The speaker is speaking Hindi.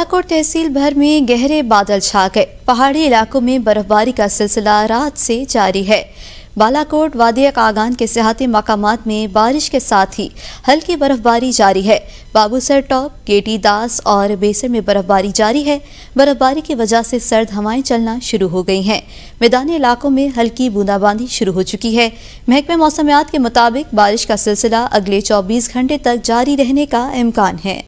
और तहसील भर में गहरे बादल छा गए पहाड़ी इलाकों में बर्फबारी का सिलसिला रात से जारी है बालाकोट वादिया कागान के सियाती मकाम में बारिश के साथ ही हल्की बर्फबारी जारी है बाबूसर टॉप गेटी दास और बेसर में बर्फबारी जारी है बर्फबारी की वजह से सर्द हवाएं चलना शुरू हो गई हैं मैदानी इलाकों में हल्की बूंदाबांदी शुरू हो चुकी है महकमे मौसमियात के मुताबिक बारिश का सिलसिला अगले चौबीस घंटे तक जारी रहने का इम्कान है